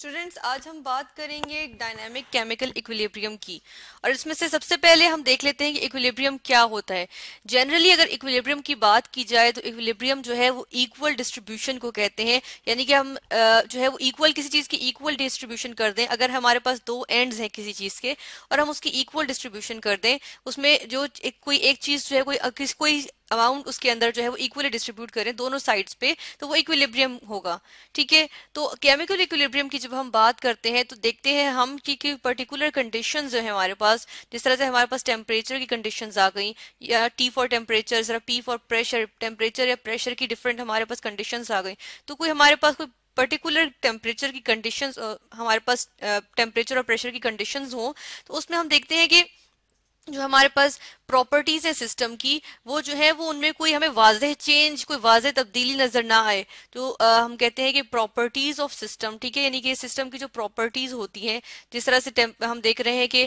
students आज हम बात करेंगे डायनेमिक केमिकल इक्विलिब्रियम की और इसमें से सबसे पहले हम देख लेते हैं कि इक्विलिब्रियम क्या होता है जनरली अगर इक्विलिब्रियम की बात की जाए तो इक्विलिब्रियम जो है वो इक्वल डिस्ट्रीब्यूशन को कहते हैं यानी कि हम जो है वो इक्वल किसी चीज़ की इक्वल डिस्ट्रीब्यूशन कर दें अगर हमारे पास दो एंड हैं किसी चीज़ के और हम उसकी इक्वल डिस्ट्रीब्यूशन कर दें उसमें जो एक कोई एक चीज़ जो है कोई कोई अमाउंट उसके अंदर जो है वो इक्वली डिस्ट्रीब्यूट करें दोनों साइड्स पे तो वो इक्विलिब्रियम होगा ठीक है तो केमिकल इक्विलिब्रियम की जब हम बात करते हैं तो देखते हैं हम कि, कि पर्टिकुलर कंडीशन जो है हमारे पास जिस तरह से हमारे पास टेम्परेचर की कंडीशन आ गई या टी फॉर टेम्परेचर जरा पी फॉर प्रेशर टेम्परेचर या प्रेशर की डिफरेंट हमारे पास कंडीशन आ गई तो कोई हमारे पास कोई पर्टिकुलर टेम्परेचर की कंडीशन हमारे पास टेम्परेचर और प्रेशर की कंडीशन हो तो उसमें हम देखते हैं कि जो हमारे पास प्रॉपर्टीज है सिस्टम की वो जो है वो उनमें कोई हमें वाजह चेंज कोई वाजह तब्दीली नजर ना आए तो आ, हम कहते हैं कि प्रॉपर्टीज ऑफ सिस्टम ठीक है यानी कि सिस्टम की जो प्रॉपर्टीज होती हैं जिस तरह से हम देख रहे हैं कि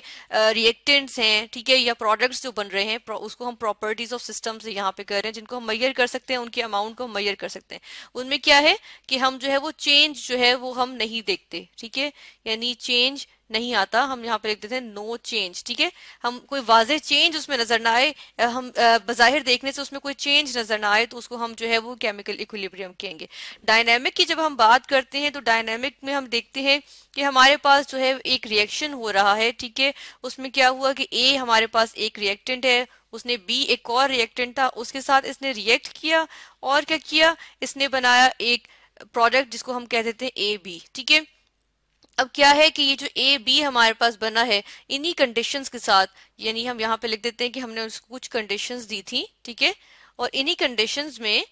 रिएक्टेंट्स हैं ठीक है या प्रोडक्ट्स जो बन रहे हैं उसको हम प्रॉपर्टीज ऑफ सिस्टम से यहाँ पे कर रहे हैं जिनको हम मैयर कर सकते हैं उनके अमाउंट को मैयर कर सकते हैं उनमें क्या है कि हम जो है वो चेंज जो है वो हम नहीं देखते ठीक है यानी चेंज नहीं आता हम यहाँ पे लिख देते हैं नो चेंज ठीक है हम कोई वाज चेंज उसमें नजर ना आए हम बाहिर देखने से उसमें कोई चेंज नजर ना आए तो उसको हम जो है वो केमिकल इक्विलिब्रियम कहेंगे डायनेमिक की जब हम बात करते हैं तो डायनेमिक में हम देखते हैं कि हमारे पास जो है एक रिएक्शन हो रहा है ठीक है उसमें क्या हुआ कि ए हमारे पास एक रिएक्टेंट है उसने बी एक और रिएक्टेंट था उसके साथ इसने रिएक्ट किया और क्या किया इसने बनाया एक प्रोडक्ट जिसको हम कह देते हैं ए बी ठीक है अब क्या है कि ये जो ए बी हमारे पास बना है इन्हीं कंडीशंस के साथ यानी हम यहाँ पे लिख देते हैं कि हमने उसको कुछ कंडीशंस दी थी ठीक है और इन्हीं कंडीशंस में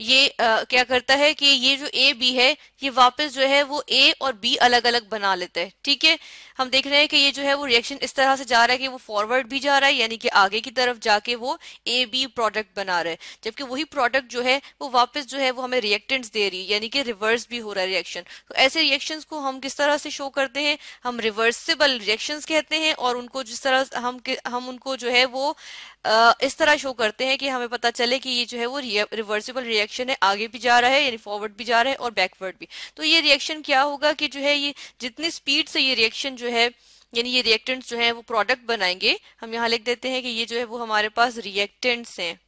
ये आ, क्या करता है कि ये जो ए बी है ये वापस जो है वो ए और बी अलग अलग बना लेता है ठीक है हम देख रहे हैं कि ये जो है वो रिएक्शन इस तरह से जा रहा है कि वो फॉरवर्ड भी जा रहा है यानी कि आगे की तरफ जाके वो ए बी प्रोडक्ट बना रहा है जबकि वही प्रोडक्ट जो है वो वापस जो है वो हमें रिएक्टेंट्स दे रही है यानी कि रिवर्स भी हो रहा है रिएक्शन तो ऐसे रिएक्शन को हम किस तरह से शो करते हैं हम रिवर्सिबल रिएक्शन कहते हैं और उनको जिस तरह हम हम उनको जो है वो इस तरह शो करते हैं कि हमें पता चले कि ये जो है वो रिवर्सिबल रिएक्शन रिएक्शन है आगे भी जा रहा है यानी फॉरवर्ड भी जा रहा है और बैकवर्ड भी तो ये रिएक्शन क्या होगा कि जो है ये जितनी स्पीड से ये रिएक्शन जो है यानी ये रिएक्टेंट्स जो है वो प्रोडक्ट बनाएंगे हम यहाँ लिख देते हैं कि ये जो है वो हमारे पास रिएक्टेंट्स हैं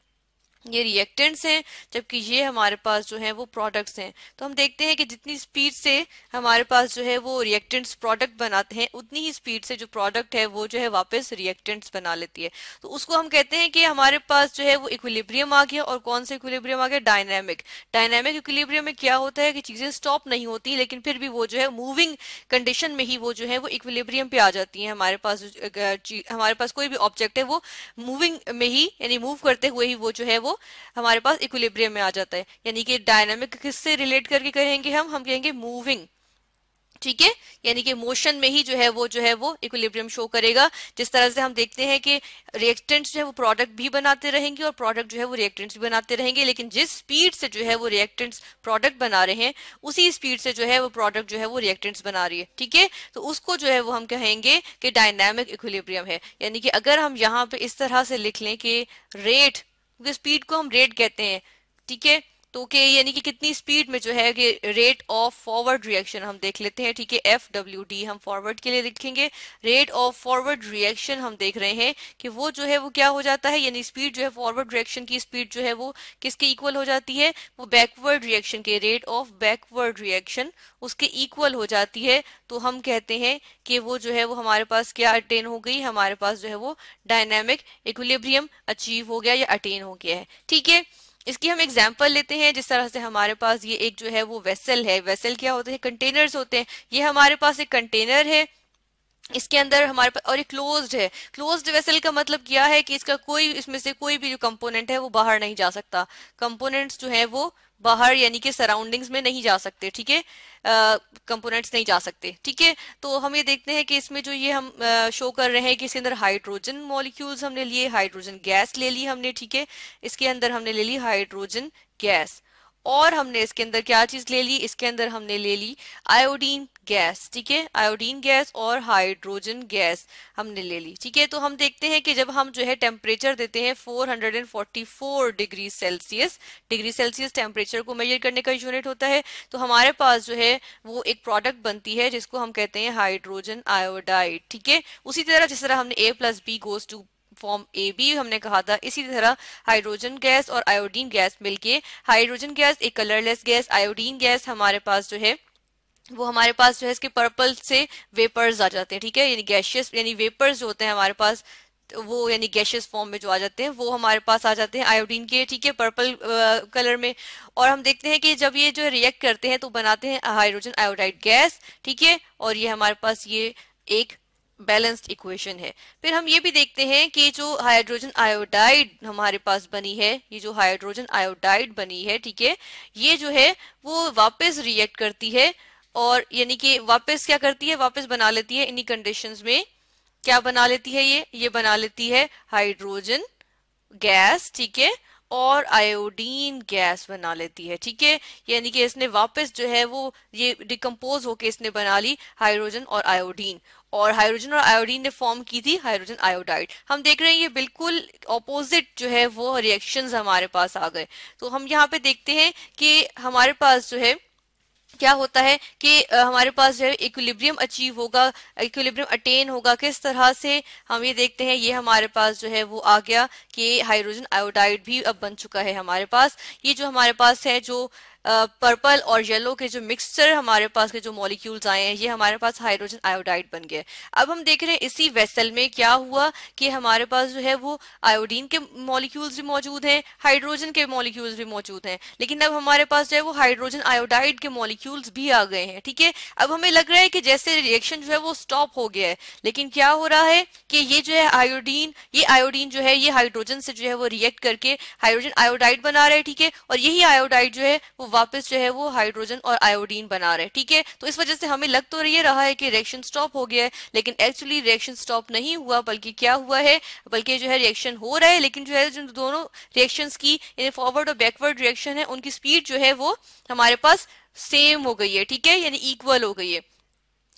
ये रिएक्टेंट्स हैं जबकि ये हमारे पास जो है वो प्रोडक्ट्स हैं तो हम देखते हैं कि जितनी स्पीड से हमारे पास जो है वो रिएक्टेंट्स प्रोडक्ट बनाते हैं उतनी ही स्पीड से जो प्रोडक्ट है वो जो है वापस रिएक्टेंट्स बना लेती है तो उसको हम कहते हैं कि हमारे पास जो है वो इक्विलिब्रियम आ गया और कौन सा इक्विलिब्रियम आ गया डायनेमिक डायनेमिक इक्विलिब्रियम में क्या होता है कि चीजें स्टॉप नहीं होती लेकिन फिर भी वो जो है मूविंग कंडीशन में ही वो जो है वो इक्विलिब्रियम पे आ जाती है हमारे पास हमारे पास कोई भी ऑब्जेक्ट है वो मूविंग में ही यानी मूव करते हुए ही वो जो है वो हमारे पास इक्विलिब्रियम में आ जाता है यानी कि डायनामिक किससे रिलेट करके कहेंगे हम हम कहेंगे मूविंग ठीक है यानी कि मोशन में ही जो है वो जो है वो इक्विलिब्रियम शो करेगा जिस तरह से हम देखते हैं कि रिएक्टेंट्स जो है वो प्रोडक्ट भी बनाते रहेंगे और प्रोडक्ट जो है वो रिएक्टेंट्स भी बनाते रहेंगे लेकिन जिस स्पीड से जो है वो रिएक्टेंट्स प्रोडक्ट बना रहे हैं उसी स्पीड से जो है वो प्रोडक्ट जो है वो रिएक्टेंट्स बना रही है ठीक है तो उसको जो है वो हम कहेंगे कि डायनेमिक इक्विलिब्रियम है यानी कि अगर हम यहाँ पे इस तरह से लिख लें कि रेट क्योंकि स्पीड को हम रेट कहते हैं ठीक है तो के यानी कि कितनी स्पीड में जो है कि रेट ऑफ फॉरवर्ड रिएक्शन हम देख लेते हैं ठीक है एफ डब्ल्यू डी हम फॉरवर्ड के लिए लिखेंगे रेट ऑफ फॉरवर्ड रिएक्शन हम देख रहे हैं कि वो जो है वो क्या हो जाता है यानी स्पीड जो है फॉरवर्ड रिएक्शन की स्पीड जो है वो किसके इक्वल हो जाती है वो बैकवर्ड रिएक्शन के रेट ऑफ बैकवर्ड रिएक्शन उसके इक्वल हो जाती है तो हम कहते हैं कि वो जो है वो हमारे पास क्या अटेन हो गई हमारे पास जो है वो डायनेमिक इक्विलिब्रियम अचीव हो गया या अटेन हो गया है ठीक है इसकी हम एग्जाम्पल लेते हैं जिस तरह से हमारे पास ये एक जो है वो वेसल है वेसल क्या होते हैं कंटेनर्स होते हैं ये हमारे पास एक कंटेनर है इसके अंदर हमारे पास और ये क्लोज्ड है क्लोज्ड वेसल का मतलब क्या है कि इसका कोई इसमें से कोई भी जो कंपोनेंट है वो बाहर नहीं जा सकता कंपोनेंट्स जो है वो बाहर यानी कि सराउंडिंग्स में नहीं जा सकते ठीक है कंपोनेंट्स नहीं जा सकते ठीक है तो हम ये देखते हैं कि इसमें जो ये हम आ, शो कर रहे हैं कि इसके अंदर हाइड्रोजन मॉलिक्यूल्स हमने लिए हाइड्रोजन गैस ले ली हमने ठीक है इसके अंदर हमने ले ली हाइड्रोजन गैस और हमने इसके अंदर क्या चीज ले ली इसके अंदर हमने ले ली आयोडीन गैस ठीक है आयोडीन गैस और हाइड्रोजन गैस हमने ले ली ठीक है तो हम देखते हैं कि जब हम जो है टेम्परेचर देते हैं 444 degree Celsius degree Celsius temperature को मेजर करने का यूनिट होता है तो हमारे पास जो है वो एक प्रोडक्ट बनती है जिसको हम कहते हैं हाइड्रोजन आयोडाइड ठीक है उसी तरह जिस तरह हमने A plus B goes to form A B हमने कहा था इसी तरह हाइड्रोजन गैस और आयोडीन गैस मिलके हाइड्रोजन गैस एक कलरलेस गैस आयोडीन गैस हमारे पास जो है वो हमारे पास जो है इसके पर्पल से वेपर्स आ जाते हैं ठीक है यानी गैशियस यानी वेपर्स जो होते हैं हमारे पास तो वो यानी गैशियस फॉर्म में जो आ जाते हैं वो हमारे पास आ जाते हैं आयोडीन के ठीक है पर्पल कलर में और हम देखते हैं कि जब ये जो रिएक्ट करते हैं तो बनाते हैं हाइड्रोजन आयोडाइड गैस ठीक है और ये हमारे पास ये एक बैलेंस्ड इक्वेशन है फिर हम ये भी देखते हैं कि जो हाइड्रोजन आयोडाइड हमारे पास बनी है ये जो हाइड्रोजन आयोडाइड बनी है ठीक है ये जो है वो वापस रिएक्ट करती है और यानी कि वापस क्या करती है वापस बना लेती है इन्हीं कंडीशंस में क्या बना लेती है ये ये बना लेती है हाइड्रोजन गैस ठीक है और आयोडीन गैस बना लेती है ठीक है यानी कि इसने वापस जो है वो ये डिकम्पोज होके इसने बना ली हाइड्रोजन और आयोडीन और हाइड्रोजन और आयोडीन ने फॉर्म की थी हाइड्रोजन आयोडाइड हम देख रहे हैं ये बिल्कुल ऑपोजिट जो है वो रिएक्शंस हमारे पास आ गए तो हम यहाँ पे देखते हैं कि हमारे पास जो है क्या होता है कि हमारे पास जो है इक्विलिब्रियम अचीव होगा इक्विलिब्रियम अटेन होगा किस तरह से हम ये देखते हैं ये हमारे पास जो है वो आ गया कि हाइड्रोजन आयोडाइड भी अब बन चुका है हमारे पास ये जो हमारे पास है जो पर्पल और येलो के जो मिक्सचर हमारे पास के जो मॉलिक्यूल्स आए हैं ये हमारे पास हाइड्रोजन आयोडाइड बन गए अब हम देख रहे हैं इसी वेसल में क्या हुआ कि हमारे पास जो है वो आयोडीन के मॉलिक्यूल्स भी मौजूद हैं हाइड्रोजन के मॉलिक्यूल्स भी मौजूद हैं लेकिन अब हमारे पास जो है वो हाइड्रोजन आयोडाइड के मॉलिक्यूल्स भी आ गए हैं ठीक है अब हमें लग रहा है कि जैसे रिएक्शन जो है वो स्टॉप हो गया है लेकिन क्या हो रहा है कि ये जो है आयोडीन ये आयोडीन जो है ये हाइड्रोजन से जो है वो रिएक्ट करके हाइड्रोजन आयोडाइड बना रहे हैं ठीक है और यही आयोडाइड जो है वो वापस जो है वो हाइड्रोजन और आयोडीन बना रहे हैं ठीक है तो इस वजह से हमें लग तो ये रहा है कि रिएक्शन स्टॉप हो गया है लेकिन एक्चुअली रिएक्शन स्टॉप नहीं हुआ बल्कि क्या हुआ है बल्कि जो है रिएक्शन हो रहा है लेकिन जो है जो दोनों रिएक्शन की फॉरवर्ड और बैकवर्ड रिएक्शन है उनकी स्पीड जो है वो हमारे पास सेम हो गई है ठीक है यानी इक्वल हो गई है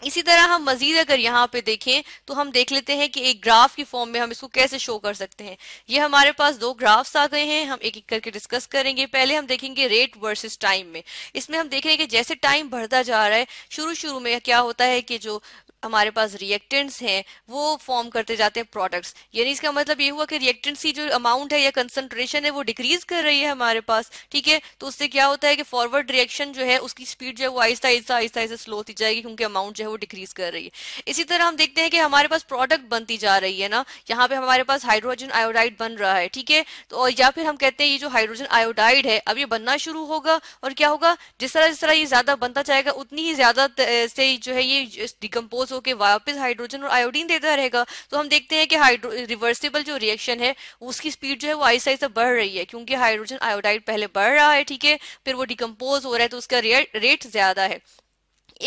इसी तरह हम मजीद अगर यहाँ पे देखें तो हम देख लेते हैं कि एक ग्राफ की फॉर्म में हम इसको कैसे शो कर सकते हैं ये हमारे पास दो ग्राफ्स आ गए हैं हम एक एक करके डिस्कस करेंगे पहले हम देखेंगे रेट वर्सेस टाइम में इसमें हम देख रहे हैं कि जैसे टाइम बढ़ता जा रहा है शुरू शुरू में क्या होता है कि जो हमारे पास रिएक्टेंट्स हैं वो फॉर्म करते जाते हैं प्रोडक्ट्स यानी इसका मतलब ये हुआ कि रिएक्टेंट्स की जो अमाउंट है या कंसंट्रेशन है वो डिक्रीज कर रही है हमारे पास ठीक है तो उससे क्या होता है कि फॉरवर्ड रिएक्शन जो है उसकी स्पीड जो है वो आहिस्ता आहिस्ता आहिस्ता आहिस्ता स्लो होती जाएगी क्योंकि अमाउंट जो है वो डिक्रीज कर रही है इसी तरह हम देखते हैं कि हमारे पास प्रोडक्ट बनती जा रही है ना यहाँ पे हमारे पास हाइड्रोजन आयोडाइड बन रहा है ठीक है तो या फिर हम कहते हैं ये जो हाइड्रोजन आयोडाइड है अब ये बनना शुरू होगा और क्या होगा जिस तरह जिस तरह ये ज्यादा बनता जाएगा उतनी ही ज्यादा से जो है ये डिकम्पोज डिकम्पोज होकर वापस हाइड्रोजन और आयोडीन देता रहेगा तो हम देखते हैं कि हाइड्रो रिवर्सिबल जो रिएक्शन है उसकी स्पीड जो है वो आहिस्ता आहिस्ता बढ़ रही है क्योंकि हाइड्रोजन आयोडाइड पहले बढ़ रहा है ठीक है फिर वो डिकम्पोज हो रहा है तो उसका रेट ज्यादा है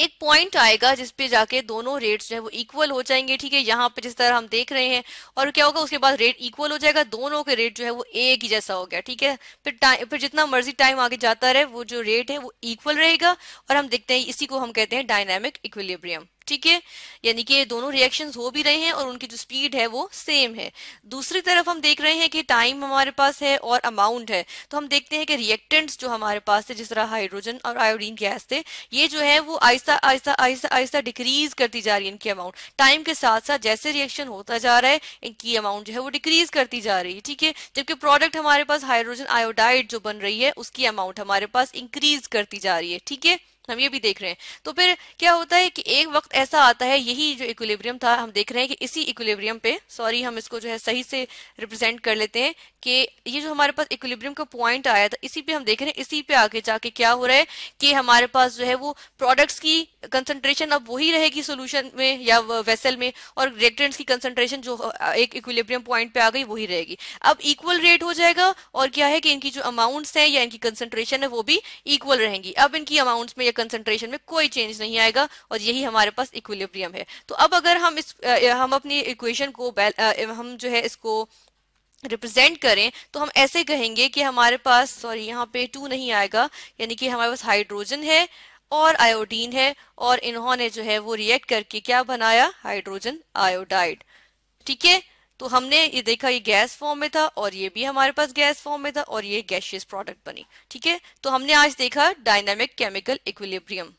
एक पॉइंट आएगा जिस पे जाके दोनों रेट्स जो है वो इक्वल हो जाएंगे ठीक है यहाँ पे जिस तरह हम देख रहे हैं और क्या होगा उसके बाद रेट इक्वल हो जाएगा दोनों के रेट जो है वो एक ही जैसा हो गया ठीक है फिर टाइम फिर जितना मर्जी टाइम आगे जाता रहे वो जो रेट है वो इक्वल रहेगा और हम देखते हैं इसी को हम कहते हैं डायनेमिक इक्विलिब्रियम ठीक है यानी कि दोनों रिएक्शन हो भी रहे हैं और उनकी जो स्पीड है वो सेम है दूसरी तरफ हम देख रहे हैं कि टाइम हमारे पास है और अमाउंट है तो हम देखते हैं कि रिएक्टेंट्स जो हमारे पास थे जिस तरह हाइड्रोजन और आयोडीन गैस थे ये जो है वो आहिस्ता आहिस्ता आहिस्ता आहिस्ता डिक्रीज करती जा रही है इनकी अमाउंट टाइम के साथ साथ जैसे रिएक्शन होता जा रहा है इनकी अमाउंट जो है वो डिक्रीज करती जा रही है ठीक है जबकि प्रोडक्ट हमारे पास हाइड्रोजन आयोडाइड जो बन रही है उसकी अमाउंट हमारे पास इंक्रीज करती जा रही है ठीक है हम ये भी देख रहे हैं तो फिर क्या होता है कि एक वक्त ऐसा आता है यही जो इक्विलिब्रियम था हम देख रहे हैं कि इसी इक्विलिब्रियम पे सॉरी हम इसको जो है सही से रिप्रेजेंट कर लेते हैं कि ये जो हमारे पास इक्विलिब्रियम का पॉइंट आया था इसी पे हम देख रहे हैं इसी पे आगे जाके क्या हो रहा है कि हमारे पास जो है वो प्रोडक्ट्स की कंसंट्रेशन अब वही रहेगी सोल्यूशन में या वेसल में और रिएक्टेंट्स की कंसंट्रेशन जो एक इक्विलिब्रियम पॉइंट पे आ गई वही रहेगी अब इक्वल रेट हो जाएगा और क्या है कि इनकी जो अमाउंट्स हैं या इनकी कंसंट्रेशन है वो भी इक्वल रहेंगी अब इनकी अमाउंट्स में या कंसेंट्रेशन में कोई चेंज नहीं आएगा और यही हमारे पास इक्विलिब्रियम है तो अब अगर हम इस हम अपनी इक्वेशन को हम जो है इसको रिप्रेजेंट करें तो हम ऐसे कहेंगे कि हमारे पास सॉरी यहाँ पे टू नहीं आएगा यानी कि हमारे पास हाइड्रोजन है और आयोडीन है और इन्होंने जो है वो रिएक्ट करके क्या बनाया हाइड्रोजन आयोडाइड ठीक है तो हमने ये देखा ये गैस फॉर्म में था और ये भी हमारे पास गैस फॉर्म में था और ये गैशियस प्रोडक्ट बनी ठीक है तो हमने आज देखा डायनामिक केमिकल इक्विलिब्रियम